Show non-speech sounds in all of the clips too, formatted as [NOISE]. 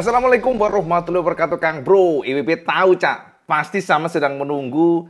Assalamualaikum warahmatullahi wabarakatuh Kang Bro. IWP tahu Cak, pasti sama sedang menunggu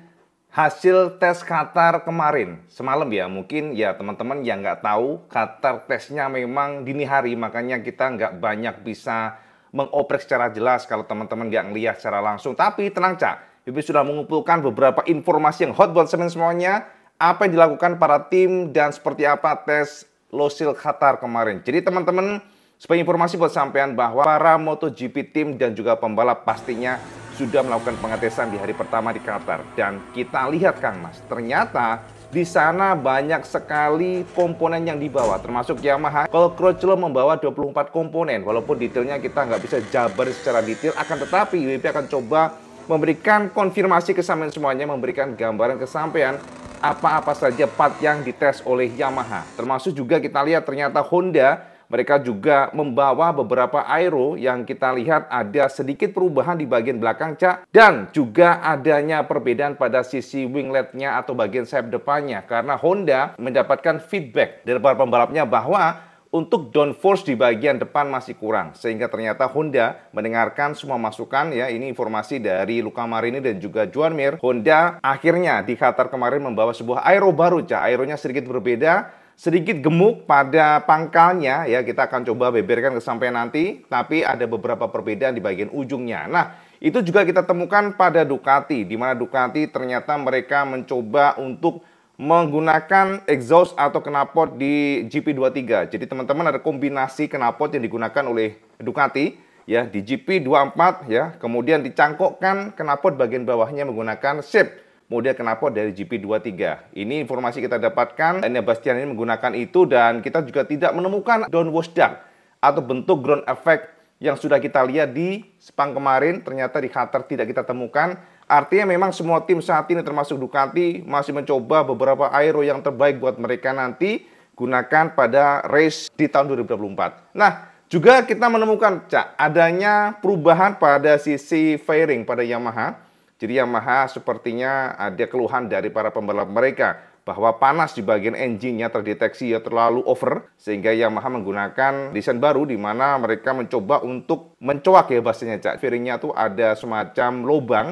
hasil tes Qatar kemarin. Semalam ya, mungkin ya teman-teman yang nggak tahu Qatar tesnya memang dini hari, makanya kita nggak banyak bisa mengoprek secara jelas kalau teman-teman nggak ngeliat secara langsung. Tapi tenang Cak, IWP sudah mengumpulkan beberapa informasi yang hot buat semen semuanya. Apa yang dilakukan para tim dan seperti apa tes Losil Qatar kemarin. Jadi teman-teman sebagai informasi buat sampean bahwa para MotoGP tim dan juga pembalap pastinya sudah melakukan pengetesan di hari pertama di Qatar. Dan kita lihat Kang Mas, ternyata di sana banyak sekali komponen yang dibawa, termasuk Yamaha. Kalau lo membawa 24 komponen, walaupun detailnya kita nggak bisa jabar secara detail, akan tetapi WP e akan coba memberikan konfirmasi ke sampean semuanya, memberikan gambaran ke sampean apa-apa saja part yang dites oleh Yamaha. Termasuk juga kita lihat ternyata Honda mereka juga membawa beberapa aero yang kita lihat ada sedikit perubahan di bagian belakang cak dan juga adanya perbedaan pada sisi wingletnya atau bagian sayap depannya karena Honda mendapatkan feedback dari para pembalapnya bahwa untuk downforce di bagian depan masih kurang sehingga ternyata Honda mendengarkan semua masukan ya ini informasi dari Luca Marini dan juga Juan Mir Honda akhirnya di Qatar kemarin membawa sebuah aero baru cak aeronya sedikit berbeda sedikit gemuk pada pangkalnya ya kita akan coba beberkan kesampaian nanti tapi ada beberapa perbedaan di bagian ujungnya. Nah, itu juga kita temukan pada Ducati di mana Ducati ternyata mereka mencoba untuk menggunakan exhaust atau knalpot di GP23. Jadi teman-teman ada kombinasi knalpot yang digunakan oleh Ducati ya di GP24 ya, kemudian dicangkokkan knalpot bagian bawahnya menggunakan shape model kenapa dari GP23. Ini informasi kita dapatkan, Enya Bastian ini menggunakan itu dan kita juga tidak menemukan downwash dark atau bentuk ground effect yang sudah kita lihat di Sepang kemarin ternyata di Qatar tidak kita temukan. Artinya memang semua tim saat ini termasuk Ducati masih mencoba beberapa aero yang terbaik buat mereka nanti gunakan pada race di tahun 2024. Nah, juga kita menemukan Cak, adanya perubahan pada sisi fairing pada Yamaha jadi Yamaha sepertinya ada keluhan dari para pembalap mereka bahwa panas di bagian engine-nya terdeteksi ya terlalu over sehingga Yamaha menggunakan desain baru di mana mereka mencoba untuk mencoak ya bahasanya Cak. Fairingnya tuh ada semacam lubang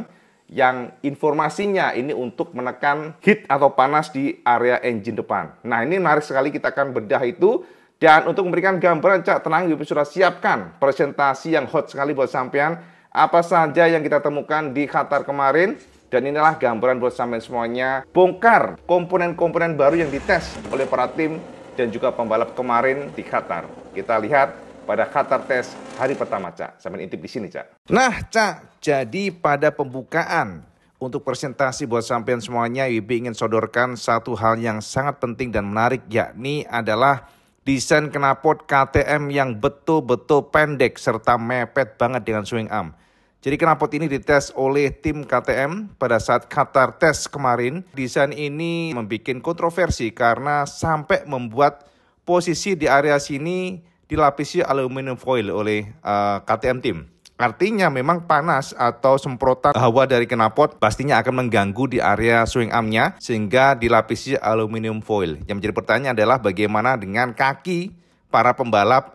yang informasinya ini untuk menekan heat atau panas di area engine depan. Nah ini menarik sekali kita akan bedah itu dan untuk memberikan gambaran Cak tenang Yupi sudah siapkan presentasi yang hot sekali buat sampean apa saja yang kita temukan di Qatar kemarin. Dan inilah gambaran buat sampean semuanya bongkar komponen-komponen baru yang dites oleh para tim dan juga pembalap kemarin di Qatar. Kita lihat pada Qatar Test hari pertama, Cak. Sampai intip di sini, Cak. Nah, Cak, jadi pada pembukaan untuk presentasi buat sampean semuanya, Wibi ingin sodorkan satu hal yang sangat penting dan menarik, yakni adalah desain knalpot KTM yang betul-betul pendek serta mepet banget dengan swing arm. Jadi knalpot ini dites oleh tim KTM pada saat Qatar tes kemarin. Desain ini membuat kontroversi karena sampai membuat posisi di area sini dilapisi aluminium foil oleh uh, eh, KTM tim. Artinya memang panas atau semprotan hawa dari knalpot pastinya akan mengganggu di area swing armnya sehingga dilapisi aluminium foil. Yang menjadi pertanyaan adalah bagaimana dengan kaki para pembalap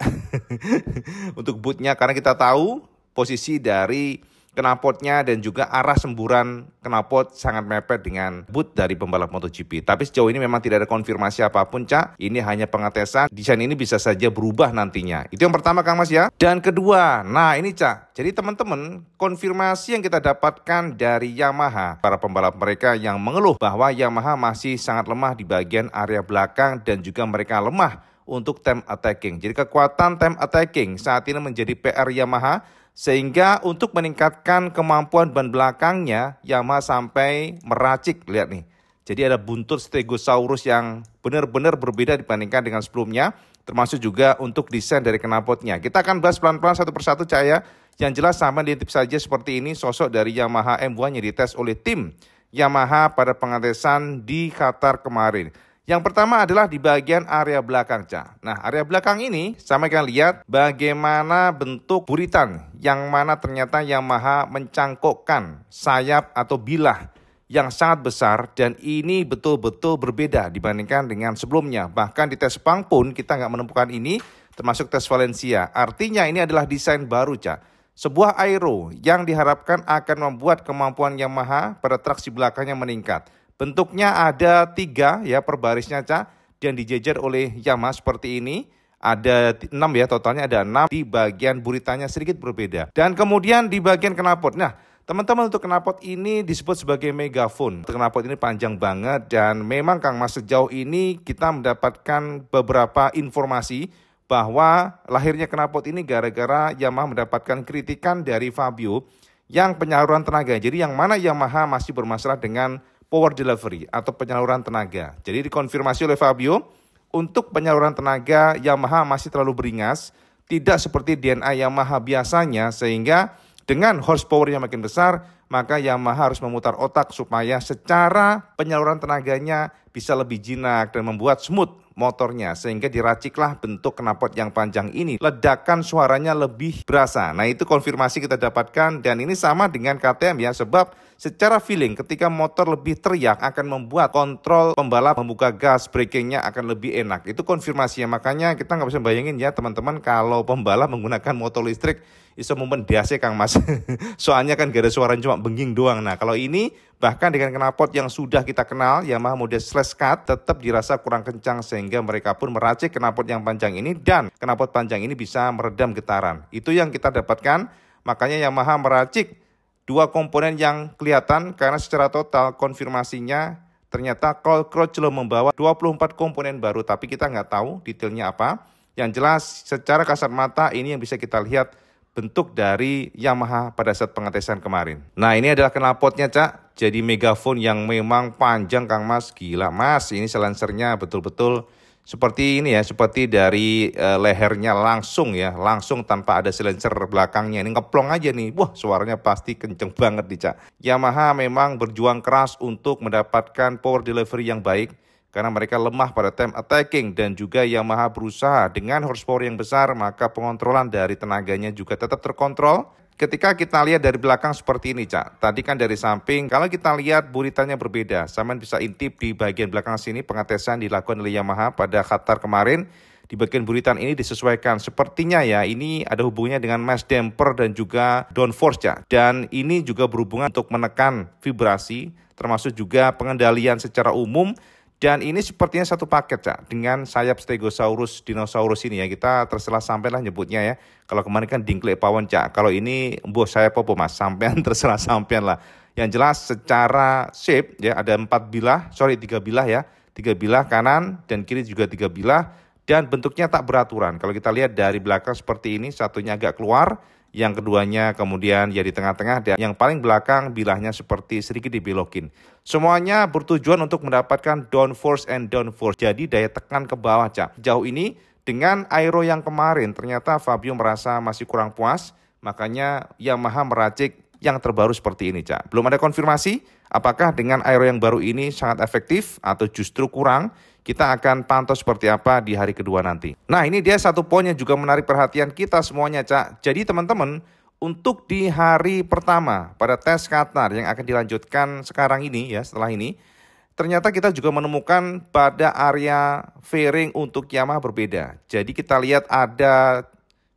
[LAUGHS] untuk bootnya karena kita tahu posisi dari knalpotnya dan juga arah semburan knalpot sangat mepet dengan boot dari pembalap MotoGP. Tapi sejauh ini memang tidak ada konfirmasi apapun, Cak. Ini hanya pengetesan. Desain ini bisa saja berubah nantinya. Itu yang pertama, Kang Mas ya. Dan kedua, nah ini Cak. Jadi teman-teman, konfirmasi yang kita dapatkan dari Yamaha, para pembalap mereka yang mengeluh bahwa Yamaha masih sangat lemah di bagian area belakang dan juga mereka lemah untuk time attacking. Jadi kekuatan time attacking saat ini menjadi PR Yamaha sehingga untuk meningkatkan kemampuan ban belakangnya, Yamaha sampai meracik, lihat nih. Jadi ada buntut Stegosaurus yang benar-benar berbeda dibandingkan dengan sebelumnya, termasuk juga untuk desain dari knalpotnya. Kita akan bahas pelan-pelan satu persatu cahaya. Yang jelas sama diintip saja seperti ini sosok dari Yamaha M1 yang dites oleh tim Yamaha pada pengetesan di Qatar kemarin. Yang pertama adalah di bagian area belakang cak. Nah, area belakang ini sama kita lihat bagaimana bentuk buritan yang mana ternyata Yamaha mencangkokkan sayap atau bilah yang sangat besar dan ini betul-betul berbeda dibandingkan dengan sebelumnya. Bahkan di tes pang pun kita nggak menemukan ini termasuk tes Valencia. Artinya ini adalah desain baru cak. Sebuah aero yang diharapkan akan membuat kemampuan Yamaha pada traksi belakangnya meningkat. Bentuknya ada tiga ya per barisnya Ca dan dijejer oleh Yama seperti ini. Ada 6 ya, totalnya ada 6 di bagian buritanya sedikit berbeda. Dan kemudian di bagian knalpot. Nah, teman-teman untuk kenapot ini disebut sebagai megaphone. Kenapot ini panjang banget dan memang Kang Mas sejauh ini kita mendapatkan beberapa informasi bahwa lahirnya kenapot ini gara-gara Yamaha mendapatkan kritikan dari Fabio yang penyaluran tenaga. Jadi yang mana Yamaha masih bermasalah dengan power delivery atau penyaluran tenaga. Jadi dikonfirmasi oleh Fabio, untuk penyaluran tenaga Yamaha masih terlalu beringas, tidak seperti DNA Yamaha biasanya sehingga dengan horsepower yang makin besar, maka Yamaha harus memutar otak supaya secara penyaluran tenaganya bisa lebih jinak dan membuat smooth motornya sehingga diraciklah bentuk knalpot yang panjang ini. Ledakan suaranya lebih berasa. Nah, itu konfirmasi kita dapatkan dan ini sama dengan KTM ya sebab secara feeling ketika motor lebih teriak akan membuat kontrol pembalap membuka gas breakingnya akan lebih enak. Itu konfirmasi ya Makanya kita nggak bisa bayangin ya teman-teman kalau pembalap menggunakan motor listrik iso momen biasa Kang Mas. [LAUGHS] Soalnya kan gak ada suara cuma benging doang. Nah, kalau ini Bahkan dengan knalpot yang sudah kita kenal, Yamaha model Slash Cut tetap dirasa kurang kencang sehingga mereka pun meracik knalpot yang panjang ini dan knalpot panjang ini bisa meredam getaran. Itu yang kita dapatkan, makanya Yamaha meracik dua komponen yang kelihatan karena secara total konfirmasinya ternyata Call Crutchlow membawa 24 komponen baru tapi kita nggak tahu detailnya apa. Yang jelas secara kasat mata ini yang bisa kita lihat bentuk dari Yamaha pada saat pengetesan kemarin. Nah ini adalah knalpotnya cak, jadi megaphone yang memang panjang Kang Mas, gila Mas ini selansernya betul-betul seperti ini ya, seperti dari e, lehernya langsung ya, langsung tanpa ada silencer belakangnya. Ini ngeplong aja nih, wah suaranya pasti kenceng banget nih cak. Yamaha memang berjuang keras untuk mendapatkan power delivery yang baik karena mereka lemah pada time attacking dan juga Yamaha berusaha dengan horsepower yang besar maka pengontrolan dari tenaganya juga tetap terkontrol. Ketika kita lihat dari belakang seperti ini, Cak. Tadi kan dari samping, kalau kita lihat buritannya berbeda. Saman bisa intip di bagian belakang sini, pengetesan dilakukan oleh Yamaha pada Qatar kemarin. Di bagian buritan ini disesuaikan. Sepertinya ya, ini ada hubungannya dengan mass damper dan juga downforce, Cak. Dan ini juga berhubungan untuk menekan vibrasi, termasuk juga pengendalian secara umum dan ini sepertinya satu paket, Cak, dengan sayap Stegosaurus dinosaurus ini ya. Kita terserah lah nyebutnya ya. Kalau kemarin kan dingklek pawon, Cak. Kalau ini buah saya apa, Mas? Sampean [LAUGHS] terserah sampean lah. Yang jelas secara shape ya ada empat bilah, sorry tiga bilah ya. Tiga bilah kanan dan kiri juga tiga bilah dan bentuknya tak beraturan. Kalau kita lihat dari belakang seperti ini, satunya agak keluar, yang keduanya kemudian ya di tengah-tengah dan yang paling belakang bilahnya seperti sedikit dibelokin. Semuanya bertujuan untuk mendapatkan downforce and downforce, jadi daya tekan ke bawah, Cak. Jauh ini dengan aero yang kemarin, ternyata Fabio merasa masih kurang puas, makanya Yamaha meracik yang terbaru seperti ini, Cak. Belum ada konfirmasi apakah dengan aero yang baru ini sangat efektif atau justru kurang. Kita akan pantau seperti apa di hari kedua nanti. Nah, ini dia satu poin yang juga menarik perhatian kita semuanya, Cak. Jadi teman-teman, untuk di hari pertama pada tes Qatar yang akan dilanjutkan sekarang ini ya setelah ini ternyata kita juga menemukan pada area fairing untuk Yamaha berbeda. Jadi kita lihat ada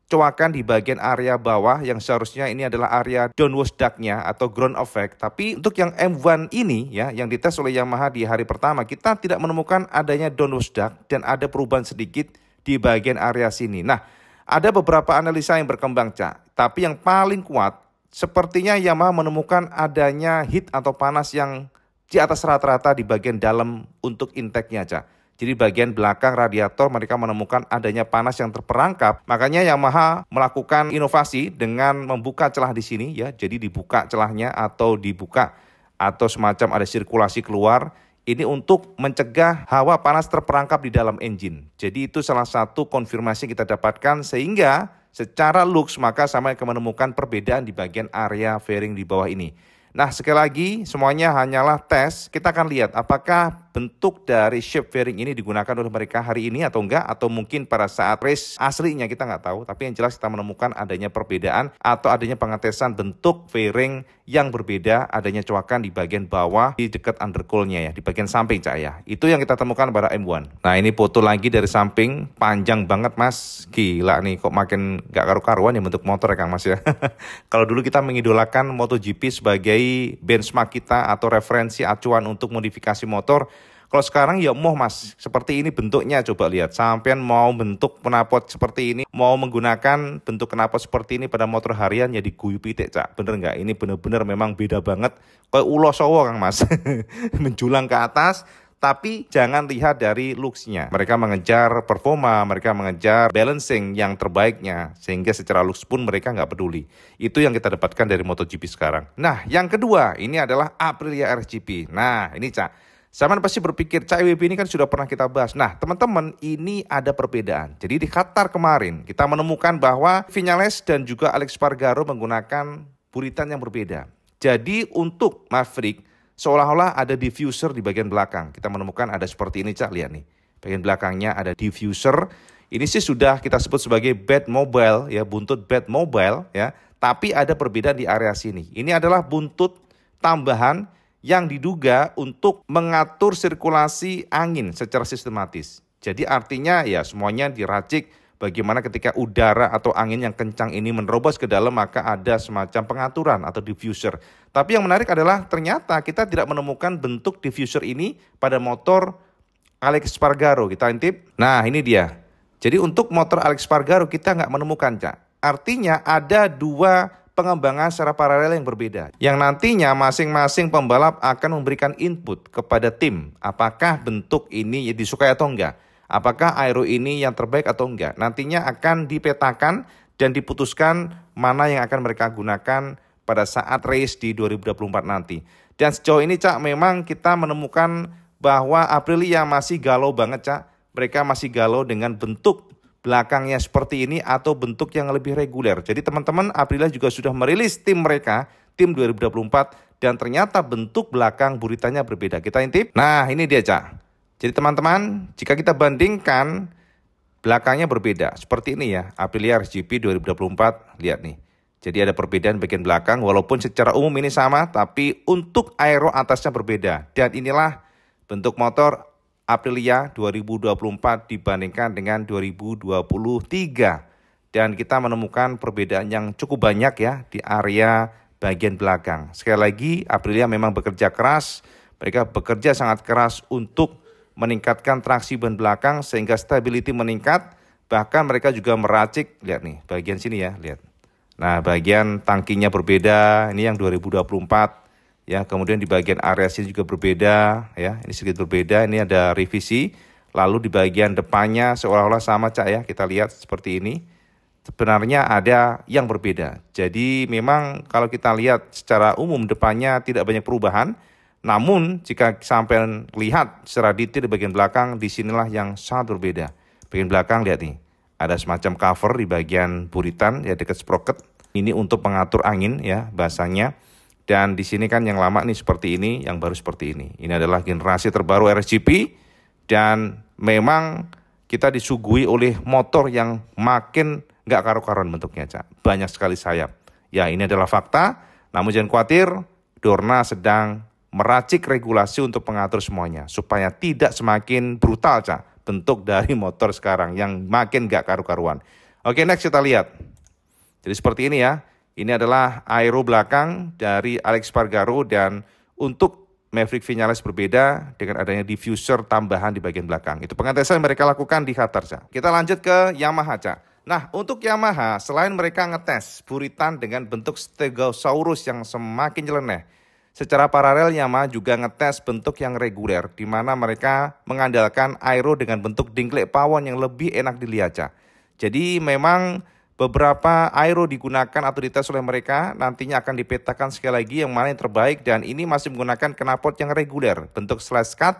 coakan di bagian area bawah yang seharusnya ini adalah area downwash ducknya atau ground effect. Tapi untuk yang M1 ini ya yang dites oleh Yamaha di hari pertama kita tidak menemukan adanya downwash duck dan ada perubahan sedikit di bagian area sini. Nah, ada beberapa analisa yang berkembang, Cak. Tapi yang paling kuat, sepertinya Yamaha menemukan adanya heat atau panas yang di atas rata-rata di bagian dalam untuk intake-nya, Cak. Jadi bagian belakang radiator mereka menemukan adanya panas yang terperangkap. Makanya Yamaha melakukan inovasi dengan membuka celah di sini ya. Jadi dibuka celahnya atau dibuka atau semacam ada sirkulasi keluar ini untuk mencegah hawa panas terperangkap di dalam engine. Jadi itu salah satu konfirmasi yang kita dapatkan sehingga secara looks maka sama akan menemukan perbedaan di bagian area fairing di bawah ini. Nah, sekali lagi semuanya hanyalah tes. Kita akan lihat apakah bentuk dari shape fairing ini digunakan oleh mereka hari ini atau enggak atau mungkin pada saat race aslinya kita nggak tahu, tapi yang jelas kita menemukan adanya perbedaan atau adanya pengetesan bentuk fairing yang berbeda, adanya coakan di bagian bawah di dekat undercoolnya ya, di bagian samping Cak ya. Itu yang kita temukan pada M1. Nah, ini foto lagi dari samping, panjang banget Mas. Gila nih kok makin nggak karu-karuan ya bentuk motor ya Kang Mas ya. [LAUGHS] Kalau dulu kita mengidolakan MotoGP sebagai benchmark kita atau referensi acuan untuk modifikasi motor. Kalau sekarang ya moh mas, seperti ini bentuknya coba lihat. Sampean mau bentuk knalpot seperti ini, mau menggunakan bentuk knalpot seperti ini pada motor harian ya guyu pitik cak. Bener nggak? Ini bener-bener memang beda banget. Kayak ulo sowo kang mas, [LAUGHS] menjulang ke atas, tapi jangan lihat dari looks-nya. Mereka mengejar performa, mereka mengejar balancing yang terbaiknya. Sehingga secara looks pun mereka nggak peduli. Itu yang kita dapatkan dari MotoGP sekarang. Nah, yang kedua, ini adalah Aprilia RGP. Nah, ini Cak. Zaman pasti berpikir CIWB ini kan sudah pernah kita bahas. Nah, teman-teman, ini ada perbedaan. Jadi di Qatar kemarin kita menemukan bahwa Vinales dan juga Alex Pargaro menggunakan buritan yang berbeda. Jadi untuk Maverick Seolah-olah ada diffuser di bagian belakang. Kita menemukan ada seperti ini, Cak. Lihat nih. Bagian belakangnya ada diffuser. Ini sih sudah kita sebut sebagai bed mobile, ya buntut bed mobile, ya. Tapi ada perbedaan di area sini. Ini adalah buntut tambahan yang diduga untuk mengatur sirkulasi angin secara sistematis. Jadi artinya ya semuanya diracik Bagaimana ketika udara atau angin yang kencang ini menerobos ke dalam maka ada semacam pengaturan atau diffuser. Tapi yang menarik adalah ternyata kita tidak menemukan bentuk diffuser ini pada motor Alex Spargaro. Kita intip. Nah ini dia. Jadi untuk motor Alex Spargaro kita nggak menemukan Cak. Artinya ada dua pengembangan secara paralel yang berbeda. Yang nantinya masing-masing pembalap akan memberikan input kepada tim apakah bentuk ini ya disukai atau enggak. Apakah Aero ini yang terbaik atau enggak? Nantinya akan dipetakan dan diputuskan mana yang akan mereka gunakan pada saat race di 2024 nanti. Dan sejauh ini Cak memang kita menemukan bahwa Aprilia masih galau banget Cak. Mereka masih galau dengan bentuk belakangnya seperti ini atau bentuk yang lebih reguler. Jadi teman-teman Aprilia juga sudah merilis tim mereka, tim 2024 dan ternyata bentuk belakang buritanya berbeda. Kita intip. Nah, ini dia Cak. Jadi teman-teman, jika kita bandingkan belakangnya berbeda. Seperti ini ya, Aprilia RSGP 2024, lihat nih. Jadi ada perbedaan bagian belakang, walaupun secara umum ini sama, tapi untuk aero atasnya berbeda. Dan inilah bentuk motor Aprilia 2024 dibandingkan dengan 2023. Dan kita menemukan perbedaan yang cukup banyak ya di area bagian belakang. Sekali lagi, Aprilia memang bekerja keras. Mereka bekerja sangat keras untuk meningkatkan traksi ban belakang sehingga stability meningkat. Bahkan mereka juga meracik, lihat nih bagian sini ya, lihat. Nah, bagian tangkinya berbeda, ini yang 2024 ya. Kemudian di bagian area sini juga berbeda ya. Ini sedikit berbeda, ini ada revisi. Lalu di bagian depannya seolah-olah sama Cak ya. Kita lihat seperti ini. Sebenarnya ada yang berbeda. Jadi memang kalau kita lihat secara umum depannya tidak banyak perubahan, namun jika sampai lihat secara detail di bagian belakang, disinilah yang sangat berbeda. Bagian belakang lihat nih, ada semacam cover di bagian buritan ya dekat sprocket. Ini untuk pengatur angin ya bahasanya. Dan di sini kan yang lama nih seperti ini, yang baru seperti ini. Ini adalah generasi terbaru RSGP. dan memang kita disuguhi oleh motor yang makin nggak karu-karuan bentuknya, Cak. Banyak sekali sayap. Ya, ini adalah fakta. Namun jangan khawatir, Dorna sedang meracik regulasi untuk pengatur semuanya supaya tidak semakin brutal cak bentuk dari motor sekarang yang makin gak karu-karuan. Oke next kita lihat. Jadi seperti ini ya. Ini adalah aero belakang dari Alex Pargaro dan untuk Maverick Vinales berbeda dengan adanya diffuser tambahan di bagian belakang. Itu pengetesan mereka lakukan di Qatar. Cak. Kita lanjut ke Yamaha. Cak. Nah untuk Yamaha selain mereka ngetes buritan dengan bentuk Stegosaurus yang semakin jeleneh Secara paralel Yamaha juga ngetes bentuk yang reguler di mana mereka mengandalkan aero dengan bentuk dingklek pawon yang lebih enak dilihat. Jadi memang beberapa aero digunakan atau dites oleh mereka nantinya akan dipetakan sekali lagi yang mana yang terbaik dan ini masih menggunakan knalpot yang reguler bentuk slash cut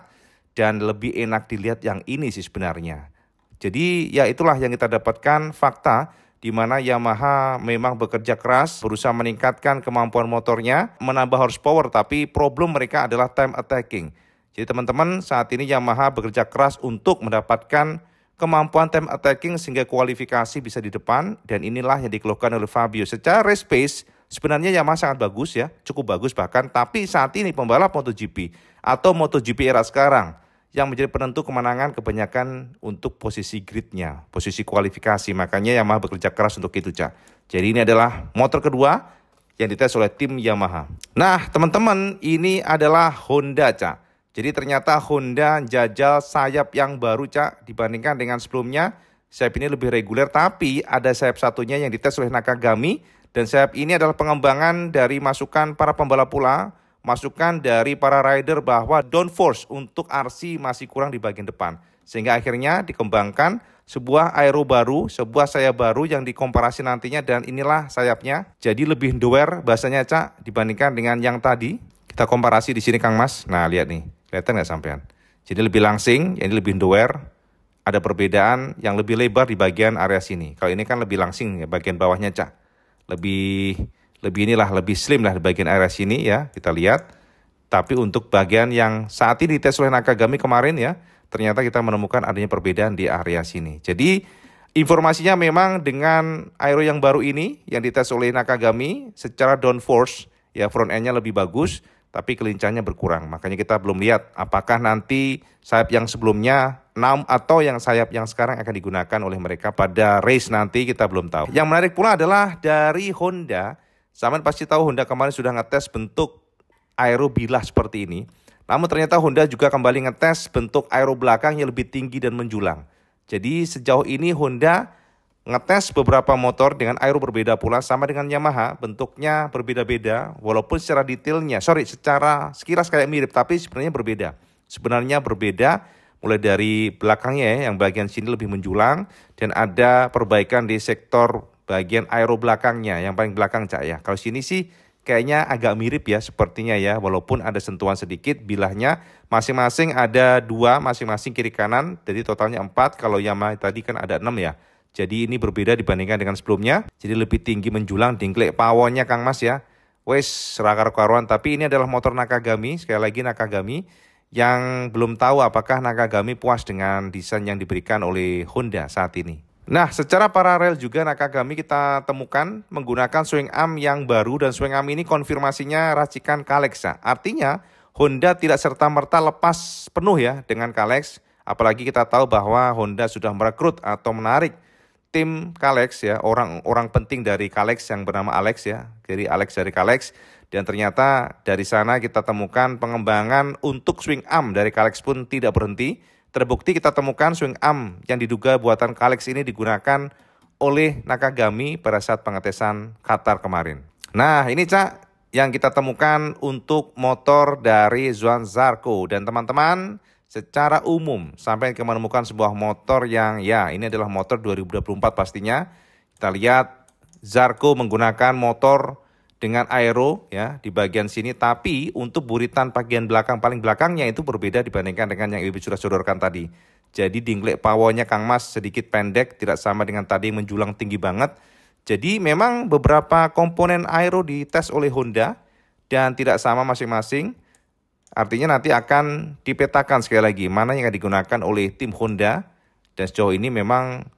dan lebih enak dilihat yang ini sih sebenarnya. Jadi ya itulah yang kita dapatkan fakta di mana Yamaha memang bekerja keras, berusaha meningkatkan kemampuan motornya, menambah horsepower, tapi problem mereka adalah time attacking. Jadi teman-teman saat ini Yamaha bekerja keras untuk mendapatkan kemampuan time attacking sehingga kualifikasi bisa di depan dan inilah yang dikeluhkan oleh Fabio. Secara race pace sebenarnya Yamaha sangat bagus ya, cukup bagus bahkan tapi saat ini pembalap MotoGP atau MotoGP era sekarang yang menjadi penentu kemenangan kebanyakan untuk posisi gridnya, posisi kualifikasi. Makanya Yamaha bekerja keras untuk itu, Cak. Jadi ini adalah motor kedua yang dites oleh tim Yamaha. Nah, teman-teman, ini adalah Honda, Cak. Jadi ternyata Honda jajal sayap yang baru, Cak, dibandingkan dengan sebelumnya. Sayap ini lebih reguler, tapi ada sayap satunya yang dites oleh Nakagami. Dan sayap ini adalah pengembangan dari masukan para pembalap pula masukan dari para rider bahwa downforce untuk RC masih kurang di bagian depan. Sehingga akhirnya dikembangkan sebuah aero baru, sebuah sayap baru yang dikomparasi nantinya dan inilah sayapnya. Jadi lebih doer bahasanya Cak dibandingkan dengan yang tadi. Kita komparasi di sini Kang Mas. Nah lihat nih, kelihatan nggak sampean? Jadi lebih langsing, jadi ini lebih doer. Ada perbedaan yang lebih lebar di bagian area sini. Kalau ini kan lebih langsing ya bagian bawahnya Cak. Lebih lebih inilah lebih slim lah di bagian area sini ya kita lihat tapi untuk bagian yang saat ini dites oleh Nakagami kemarin ya ternyata kita menemukan adanya perbedaan di area sini jadi informasinya memang dengan aero yang baru ini yang dites oleh Nakagami secara downforce ya front endnya lebih bagus tapi kelincahannya berkurang. Makanya kita belum lihat apakah nanti sayap yang sebelumnya 6 atau yang sayap yang sekarang akan digunakan oleh mereka pada race nanti kita belum tahu. Yang menarik pula adalah dari Honda Saman pasti tahu Honda kemarin sudah ngetes bentuk aero bilah seperti ini. Namun ternyata Honda juga kembali ngetes bentuk aero belakang yang lebih tinggi dan menjulang. Jadi sejauh ini Honda ngetes beberapa motor dengan aero berbeda pula sama dengan Yamaha, bentuknya berbeda-beda walaupun secara detailnya, sorry secara sekilas kayak mirip tapi sebenarnya berbeda. Sebenarnya berbeda mulai dari belakangnya ya, yang bagian sini lebih menjulang dan ada perbaikan di sektor bagian aero belakangnya, yang paling belakang Cak ya. Kalau sini sih kayaknya agak mirip ya sepertinya ya, walaupun ada sentuhan sedikit bilahnya. Masing-masing ada dua, masing-masing kiri kanan, jadi totalnya empat. Kalau Yamaha tadi kan ada enam ya. Jadi ini berbeda dibandingkan dengan sebelumnya. Jadi lebih tinggi menjulang dingklek pawonnya Kang Mas ya. Wes serakar karuan tapi ini adalah motor Nakagami, sekali lagi Nakagami yang belum tahu apakah Nakagami puas dengan desain yang diberikan oleh Honda saat ini. Nah, secara paralel juga Nakagami kita temukan menggunakan swing arm yang baru dan swing arm ini konfirmasinya racikan ya. Artinya, Honda tidak serta-merta lepas penuh ya dengan Kalex, apalagi kita tahu bahwa Honda sudah merekrut atau menarik tim Kalex ya, orang-orang penting dari Kalex yang bernama Alex ya. Jadi Alex dari Kalex dan ternyata dari sana kita temukan pengembangan untuk swing arm dari Kalex pun tidak berhenti Terbukti kita temukan swing arm yang diduga buatan Kalex ini digunakan oleh Nakagami pada saat pengetesan Qatar kemarin. Nah ini Cak yang kita temukan untuk motor dari Zuan Zarko. Dan teman-teman secara umum sampai ke menemukan sebuah motor yang ya ini adalah motor 2024 pastinya. Kita lihat Zarko menggunakan motor dengan aero ya di bagian sini tapi untuk buritan bagian belakang paling belakangnya itu berbeda dibandingkan dengan yang Ibu sudah sodorkan tadi. Jadi dinglek pawonya Kang Mas sedikit pendek tidak sama dengan tadi menjulang tinggi banget. Jadi memang beberapa komponen aero dites oleh Honda dan tidak sama masing-masing. Artinya nanti akan dipetakan sekali lagi mana yang digunakan oleh tim Honda dan sejauh ini memang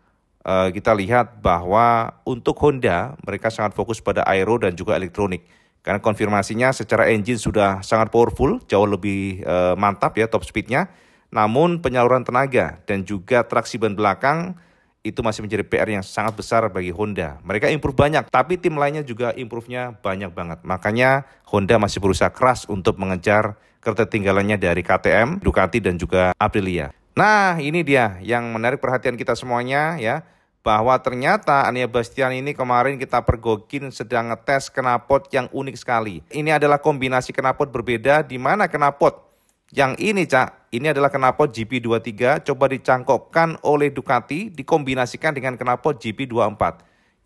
Eh, kita lihat bahwa untuk Honda mereka sangat fokus pada aero dan juga elektronik karena konfirmasinya secara engine sudah sangat powerful jauh lebih eh, mantap ya top speednya namun penyaluran tenaga dan juga traksi ban belakang itu masih menjadi PR yang sangat besar bagi Honda. Mereka improve banyak, tapi tim lainnya juga improve-nya banyak banget. Makanya Honda masih berusaha keras untuk mengejar ketertinggalannya dari KTM, Ducati, dan juga Aprilia. Nah, ini dia yang menarik perhatian kita semuanya ya, bahwa ternyata Ania Bastian ini kemarin kita pergokin sedang ngetes kenapot yang unik sekali. Ini adalah kombinasi kenapot berbeda di mana kenapot yang ini Cak, ini adalah kenapot GP23 coba dicangkokkan oleh Ducati dikombinasikan dengan kenapot GP24.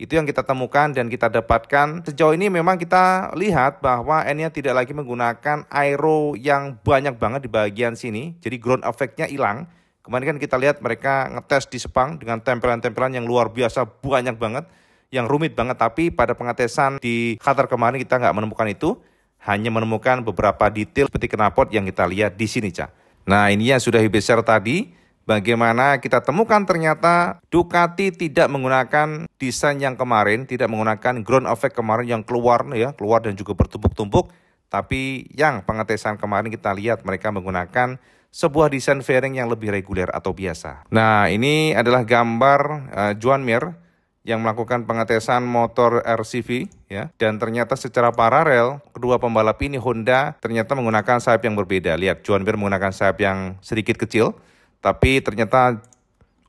Itu yang kita temukan dan kita dapatkan. Sejauh ini memang kita lihat bahwa Enya tidak lagi menggunakan aero yang banyak banget di bagian sini. Jadi ground effect-nya hilang Kemarin kan kita lihat mereka ngetes di Sepang dengan tempelan-tempelan yang luar biasa banyak banget, yang rumit banget. Tapi pada pengetesan di Qatar kemarin kita nggak menemukan itu, hanya menemukan beberapa detail seperti kenapot yang kita lihat di sini, Cak. Nah ini yang sudah share tadi, bagaimana kita temukan ternyata Ducati tidak menggunakan desain yang kemarin, tidak menggunakan ground effect kemarin yang keluar ya, keluar dan juga bertumpuk-tumpuk. Tapi yang pengetesan kemarin kita lihat mereka menggunakan sebuah desain fairing yang lebih reguler atau biasa. Nah, ini adalah gambar uh, Juan Mir yang melakukan pengetesan motor RCV ya dan ternyata secara paralel kedua pembalap ini Honda ternyata menggunakan sayap yang berbeda. Lihat Juan Mir menggunakan sayap yang sedikit kecil tapi ternyata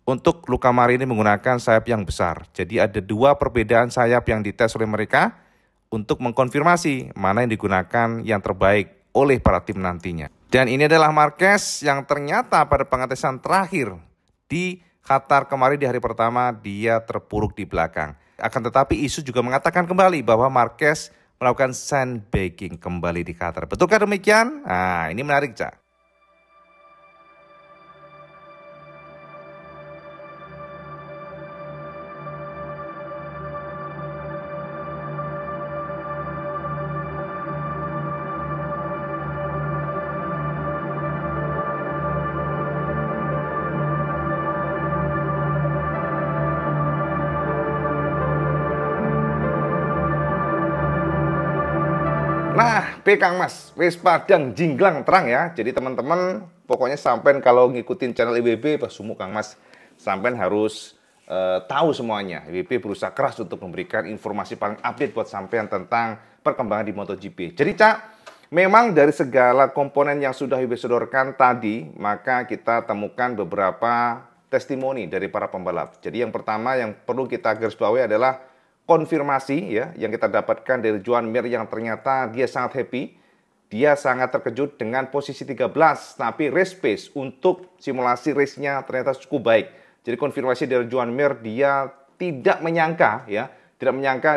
untuk Luka Marini menggunakan sayap yang besar. Jadi ada dua perbedaan sayap yang dites oleh mereka untuk mengkonfirmasi mana yang digunakan yang terbaik oleh para tim nantinya. Dan ini adalah Marquez yang ternyata pada pengetesan terakhir di Qatar kemarin di hari pertama dia terpuruk di belakang. Akan tetapi isu juga mengatakan kembali bahwa Marquez melakukan sandbagging kembali di Qatar. Betulkah demikian? Nah, ini menarik, Cak. Nah, P Kang Mas, wis padang jinglang terang ya. Jadi teman-teman, pokoknya sampean kalau ngikutin channel IBB Pasumu Kang Mas, sampean harus uh, tahu semuanya. IBB berusaha keras untuk memberikan informasi paling update buat sampean tentang perkembangan di MotoGP. Jadi Cak, memang dari segala komponen yang sudah IBB sodorkan tadi, maka kita temukan beberapa testimoni dari para pembalap. Jadi yang pertama yang perlu kita garis bawahi adalah konfirmasi ya yang kita dapatkan dari Juan Mir yang ternyata dia sangat happy. Dia sangat terkejut dengan posisi 13, tapi race pace untuk simulasi race-nya ternyata cukup baik. Jadi konfirmasi dari Juan Mir dia tidak menyangka ya, tidak menyangka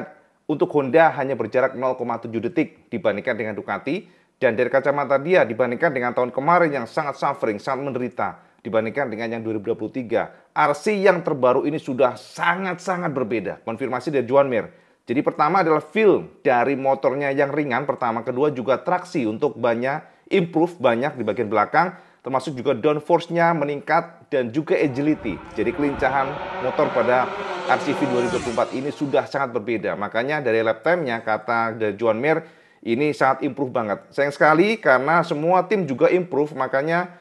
untuk Honda hanya berjarak 0,7 detik dibandingkan dengan Ducati dan dari kacamata dia dibandingkan dengan tahun kemarin yang sangat suffering, sangat menderita dibandingkan dengan yang 2023. RC yang terbaru ini sudah sangat-sangat berbeda. Konfirmasi dari Juan Mir. Jadi pertama adalah film dari motornya yang ringan. Pertama, kedua juga traksi untuk banyak improve banyak di bagian belakang. Termasuk juga downforce-nya meningkat dan juga agility. Jadi kelincahan motor pada RCV 2024 ini sudah sangat berbeda. Makanya dari lap time-nya kata dari Juan Mir ini sangat improve banget. Sayang sekali karena semua tim juga improve makanya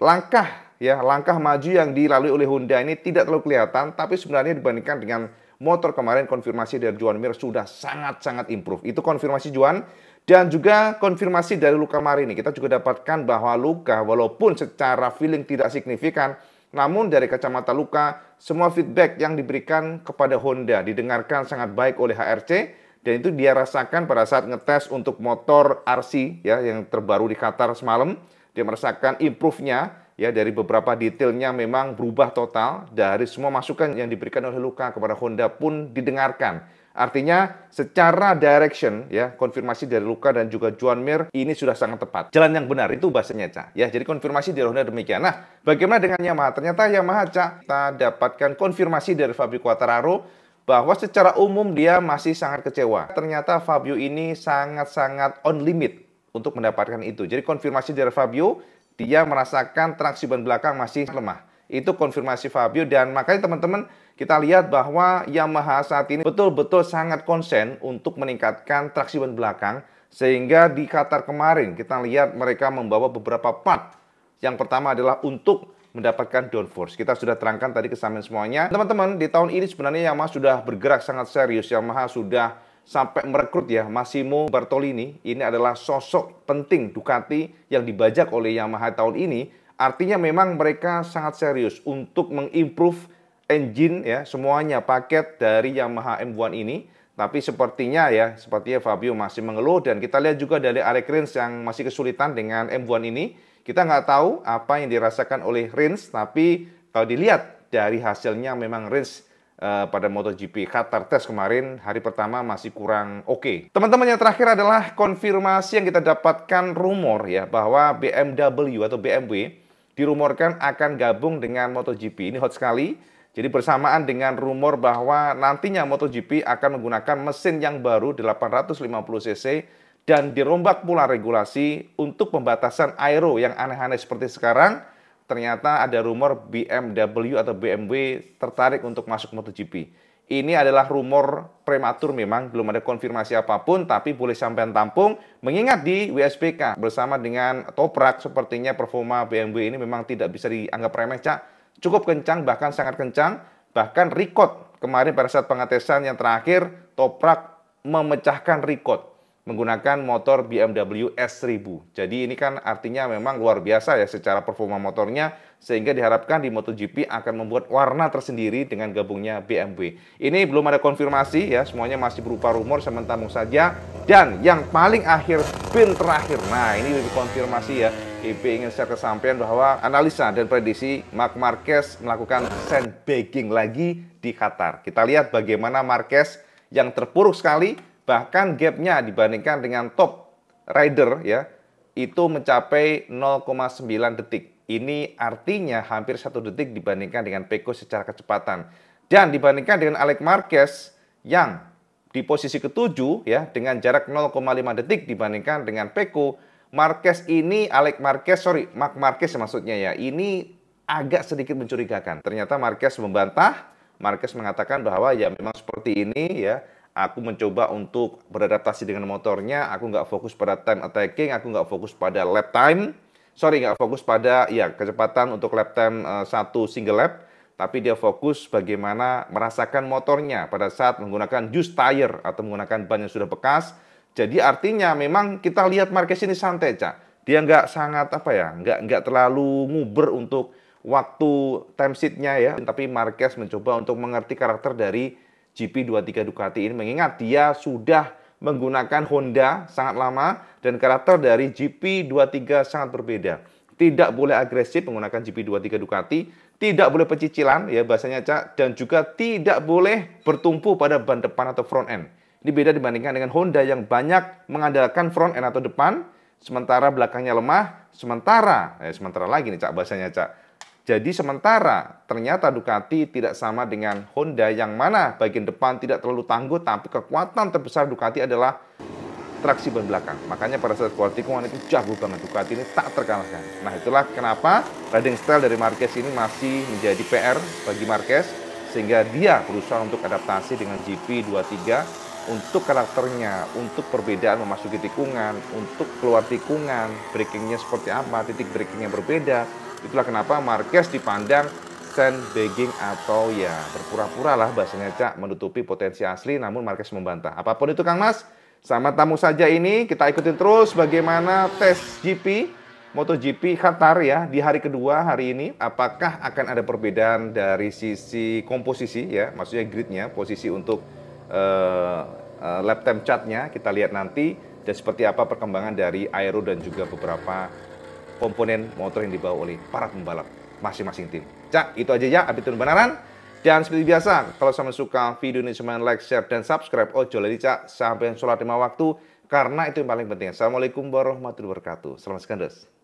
langkah ya langkah maju yang dilalui oleh Honda ini tidak terlalu kelihatan tapi sebenarnya dibandingkan dengan motor kemarin konfirmasi dari Juan Mir sudah sangat-sangat improve. Itu konfirmasi Juan dan juga konfirmasi dari Luka Marini. Kita juga dapatkan bahwa Luka walaupun secara feeling tidak signifikan namun dari kacamata Luka semua feedback yang diberikan kepada Honda didengarkan sangat baik oleh HRC dan itu dia rasakan pada saat ngetes untuk motor RC ya yang terbaru di Qatar semalam dia merasakan improve-nya ya dari beberapa detailnya memang berubah total dari semua masukan yang diberikan oleh Luka kepada Honda pun didengarkan. Artinya secara direction ya konfirmasi dari Luka dan juga Juan Mir ini sudah sangat tepat. Jalan yang benar itu bahasanya Ca. Ya, jadi konfirmasi dari Honda demikian. Nah, bagaimana dengan Yamaha? Ternyata Yamaha Ca kita dapatkan konfirmasi dari Fabio Quartararo bahwa secara umum dia masih sangat kecewa. Ternyata Fabio ini sangat-sangat on limit untuk mendapatkan itu. Jadi konfirmasi dari Fabio, dia merasakan traksi ban belakang masih lemah. Itu konfirmasi Fabio dan makanya teman-teman kita lihat bahwa Yamaha saat ini betul-betul sangat konsen untuk meningkatkan traksi ban belakang sehingga di Qatar kemarin kita lihat mereka membawa beberapa part. Yang pertama adalah untuk mendapatkan downforce. Kita sudah terangkan tadi kesamaan semuanya. Teman-teman, di tahun ini sebenarnya Yamaha sudah bergerak sangat serius. Yamaha sudah sampai merekrut ya Massimo Bartolini. Ini adalah sosok penting Ducati yang dibajak oleh Yamaha tahun ini. Artinya memang mereka sangat serius untuk mengimprove engine ya semuanya paket dari Yamaha M1 ini. Tapi sepertinya ya, sepertinya Fabio masih mengeluh dan kita lihat juga dari Alec Rins yang masih kesulitan dengan M1 ini. Kita nggak tahu apa yang dirasakan oleh Rins, tapi kalau dilihat dari hasilnya memang Rins Eh, pada MotoGP Qatar Test kemarin hari pertama masih kurang oke. Okay. Teman-teman yang terakhir adalah konfirmasi yang kita dapatkan rumor ya bahwa BMW atau BMW dirumorkan akan gabung dengan MotoGP. Ini hot sekali. Jadi bersamaan dengan rumor bahwa nantinya MotoGP akan menggunakan mesin yang baru 850 cc dan dirombak pula regulasi untuk pembatasan aero yang aneh-aneh seperti sekarang ternyata ada rumor BMW atau BMW tertarik untuk masuk MotoGP. Ini adalah rumor prematur memang, belum ada konfirmasi apapun, tapi boleh sampean tampung. Mengingat di WSBK bersama dengan Toprak, sepertinya performa BMW ini memang tidak bisa dianggap remeh, Cak. Cukup kencang, bahkan sangat kencang. Bahkan record kemarin pada saat pengetesan yang terakhir, Toprak memecahkan record menggunakan motor BMW S1000. Jadi ini kan artinya memang luar biasa ya secara performa motornya sehingga diharapkan di MotoGP akan membuat warna tersendiri dengan gabungnya BMW. Ini belum ada konfirmasi ya, semuanya masih berupa rumor sementara saja. Dan yang paling akhir spin terakhir, nah ini lebih konfirmasi ya. IP ingin saya kesampaian bahwa analisa dan prediksi Mark Marquez melakukan sandbagging lagi di Qatar. Kita lihat bagaimana Marquez yang terpuruk sekali Bahkan gapnya dibandingkan dengan top rider ya, itu mencapai 0,9 detik. Ini artinya hampir satu detik dibandingkan dengan Peko secara kecepatan. Dan dibandingkan dengan Alec Marquez yang di posisi ketujuh ya dengan jarak 0,5 detik dibandingkan dengan Peko, Marquez ini Alec Marquez sorry Mark Marquez ya maksudnya ya ini agak sedikit mencurigakan. Ternyata Marquez membantah. Marquez mengatakan bahwa ya memang seperti ini ya aku mencoba untuk beradaptasi dengan motornya, aku nggak fokus pada time attacking, aku nggak fokus pada lap time, sorry nggak fokus pada ya kecepatan untuk lap time uh, satu single lap, tapi dia fokus bagaimana merasakan motornya pada saat menggunakan used tire atau menggunakan ban yang sudah bekas. Jadi artinya memang kita lihat Marquez ini santai, Cak. Dia nggak sangat apa ya, nggak nggak terlalu nguber untuk waktu time sheet ya, tapi Marquez mencoba untuk mengerti karakter dari GP23 Ducati ini mengingat dia sudah menggunakan Honda sangat lama dan karakter dari GP23 sangat berbeda. Tidak boleh agresif menggunakan GP23 Ducati, tidak boleh pecicilan ya bahasanya Cak dan juga tidak boleh bertumpu pada ban depan atau front end. Ini beda dibandingkan dengan Honda yang banyak mengandalkan front end atau depan sementara belakangnya lemah, sementara eh sementara lagi nih Cak bahasanya Cak jadi sementara ternyata Ducati tidak sama dengan Honda yang mana bagian depan tidak terlalu tangguh tapi kekuatan terbesar Ducati adalah traksi ban belakang. Makanya pada saat keluar tikungan itu jago banget Ducati ini tak terkalahkan. Nah itulah kenapa riding style dari Marquez ini masih menjadi PR bagi Marquez sehingga dia berusaha untuk adaptasi dengan GP23 untuk karakternya, untuk perbedaan memasuki tikungan, untuk keluar tikungan, breakingnya seperti apa, titik breakingnya berbeda, Itulah kenapa Marquez dipandang begging atau ya berpura-pura lah bahasanya Cak menutupi potensi asli namun Marquez membantah. Apapun itu Kang Mas, sama tamu saja ini kita ikutin terus bagaimana tes GP MotoGP Qatar ya di hari kedua hari ini apakah akan ada perbedaan dari sisi komposisi ya maksudnya gridnya posisi untuk uh, uh, lap time chartnya kita lihat nanti dan seperti apa perkembangan dari aero dan juga beberapa komponen motor yang dibawa oleh para pembalap masing-masing tim. Cak, itu aja ya update benaran. Dan seperti biasa, kalau sama suka video ini cuman like, share, dan subscribe. Ojo oh, lagi cak, sampai sholat lima waktu, karena itu yang paling penting. Assalamualaikum warahmatullahi wabarakatuh. Selamat sekandes.